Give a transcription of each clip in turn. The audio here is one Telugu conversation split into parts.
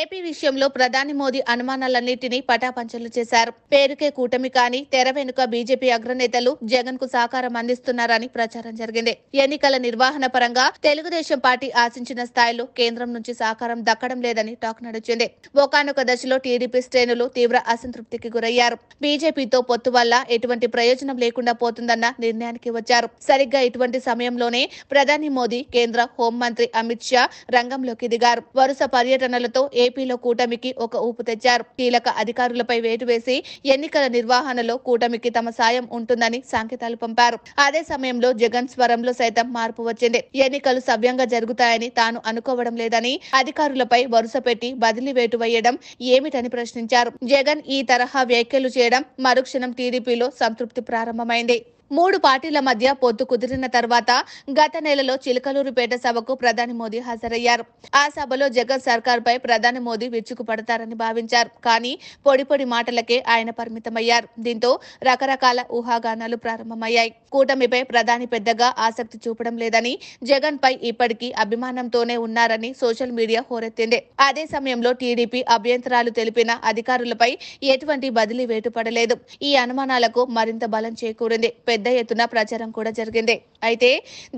ఏపీ విషయంలో ప్రధాని మోదీ అనుమానాలన్నింటినీ పటాపంచలు చేశారు పేరుకే కూటమి కానీ తెర వెనుక బీజేపీ అగ్రనేతలు జగన్ కు సహకారం అందిస్తున్నారని ప్రచారం జరిగింది ఎన్నికల నిర్వహణ పరంగా తెలుగుదేశం పార్టీ ఆశించిన స్థాయిలో కేంద్రం నుంచి సహకారం దక్కడం లేదని టాక్ నడిచింది ఒకనొక దశలో టీడీపీ శ్రేణులు తీవ్ర అసంతృప్తికి గురయ్యారు బీజేపీతో పొత్తు వల్ల ఎటువంటి ప్రయోజనం లేకుండా పోతుందన్న నిర్ణయానికి వచ్చారు సరిగ్గా ఇటువంటి సమయంలోనే ప్రధాని మోదీ కేంద్ర హోంమంత్రి అమిత్ షా రంగంలోకి దిగారు వరుస పర్యటనలతో ఏపీలో కూటమికి ఒక ఊపు తెచ్చారు కీలక అధికారులపై వేటు వేసి ఎన్నికల నిర్వహణలో కూటమికి తమ సాయం ఉంటుందని సంకేతాలు పంపారు అదే సమయంలో జగన్ స్వరంలో సైతం మార్పు వచ్చింది ఎన్నికలు సవ్యంగా జరుగుతాయని తాను అనుకోవడం లేదని అధికారులపై వరుస పెట్టి బదిలీ వేటు వేయడం ఏమిటని ప్రశ్నించారు జగన్ ఈ తరహా వ్యాఖ్యలు చేయడం మరుక్షణం టీడీపీలో సంతృప్తి ప్రారంభమైంది మూడు పార్టీల మధ్య పొత్తు కుదిరిన తర్వాత గత నెలలో చిలకలూరుపేట సభకు ప్రధాని మోదీ హాజరయ్యారు ఆ సభలో జగన్ సర్కార్పై ప్రధాని మోదీ విచ్చుకుపడతారని భావించారు కానీ పొడి పొడి మాటలకే ఆయన పరిమితమయ్యారు దీంతో రకరకాల ఊహాగానాలు ప్రారంభమయ్యాయి కూటమిపై ప్రధాని పెద్దగా ఆసక్తి చూపడం లేదని జగన్ పై ఇప్పటికీ అభిమానంతోనే ఉన్నారని సోషల్ మీడియా హోరెత్తింది అదే సమయంలో టీడీపీ అభ్యంతరాలు తెలిపిన అధికారులపై ఎటువంటి బదిలీ వేటుపడలేదు ఈ అనుమానాలకు మరింత బలం చేకూరింది పెద్ద ఎత్తున ప్రచారం కూడా జరిగింది అయితే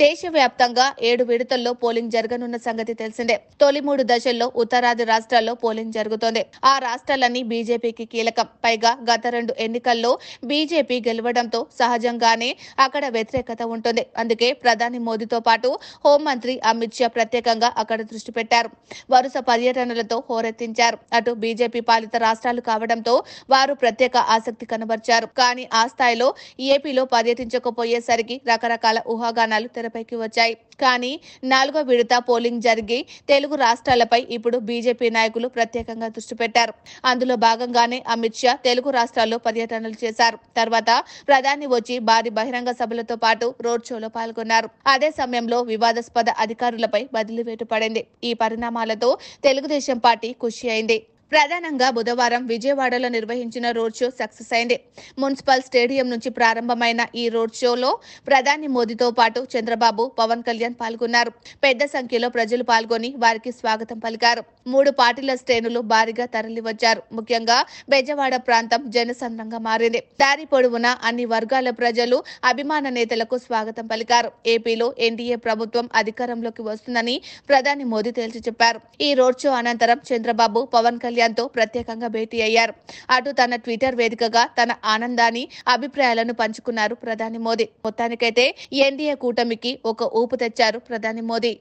దేశవ్యాప్తంగా ఏడు విడతల్లో పోలింగ్ జరగనున్న సంగతి తెలిసిందే తొలి మూడు దశల్లో ఉత్తరాది రాష్ట్రాల్లో పోలింగ్ జరుగుతోంది ఆ రాష్ట్రాలన్నీ బీజేపీకి కీలకం పైగా గత రెండు ఎన్నికల్లో బీజేపీ గెలవడంతో సహజంగానే అక్కడ వ్యతిరేకత ఉంటుంది అందుకే ప్రధాని మోదీతో పాటు హోంమంత్రి అమిత్ షా ప్రత్యేకంగా అక్కడ దృష్టి పెట్టారు వరుస పర్యటనలతో హోరెత్తించారు అటు బీజేపీ పాలిత రాష్ట్రాలు కావడంతో వారు ప్రత్యేక ఆసక్తి కనబర్చారు కానీ ఆ స్థాయిలో ఏపీలో పర్యటించకపోయేసరికి రకరకాల ఊహాగానాలు తెరపైకి వచ్చాయి కానీ నాలుగో విడత పోలింగ్ జరిగి తెలుగు రాష్ట్రాలపై ఇప్పుడు బీజేపీ నాయకులు ప్రత్యేకంగా దృష్టి పెట్టారు అందులో భాగంగానే అమిత్ షా తెలుగు రాష్ట్రాల్లో పర్యటనలు చేశారు తర్వాత ప్రధాని వచ్చి భారీ బహిరంగ సభలతో పాటు రోడ్ షోలో పాల్గొన్నారు అదే సమయంలో వివాదాస్పద అధికారులపై బదిలీ వేటు పడింది ఈ పరిణామాలతో తెలుగుదేశం పార్టీ ఖుషి అయింది ప్రధానంగా బుధవారం విజయవాడలో నిర్వహించిన రోడ్ షో సక్సెస్ అయింది మున్సిపల్ స్టేడియం నుంచి ప్రారంభమైన ఈ రోడ్ షోలో ప్రధాని మోదీతో పాటు చంద్రబాబు పవన్ కళ్యాణ్ పాల్గొన్నారు పెద్ద సంఖ్యలో ప్రజలు పాల్గొని వారికి స్వాగతం పలికారు మూడు పార్టీల శ్రేణులు భారీగా తరలివచ్చారు ముఖ్యంగా బెజవాడ ప్రాంతం జనసంద్రంగా మారింది దారి పొడవున అన్ని వర్గాల ప్రజలు అభిమాన నేతలకు స్వాగతం పలికారు ఏపీలో ఎన్డీఏ ప్రభుత్వం అధికారంలోకి వస్తుందని ప్రధాని మోదీ తేల్చి చెప్పారు ఈ రోడ్ షో అనంతరం చంద్రబాబు పవన్ కళ్యాణ్ కళ్యాణ్తో ప్రత్యేకంగా భేటీ అయ్యారు అటు తన ట్విట్టర్ వేదికగా తన ఆనందాన్ని అభిప్రాయాలను పంచుకున్నారు ప్రధాని మోదీ మొత్తానికైతే ఎన్డీఏ కూటమికి ఒక ఊపు తెచ్చారు ప్రధాని మోదీ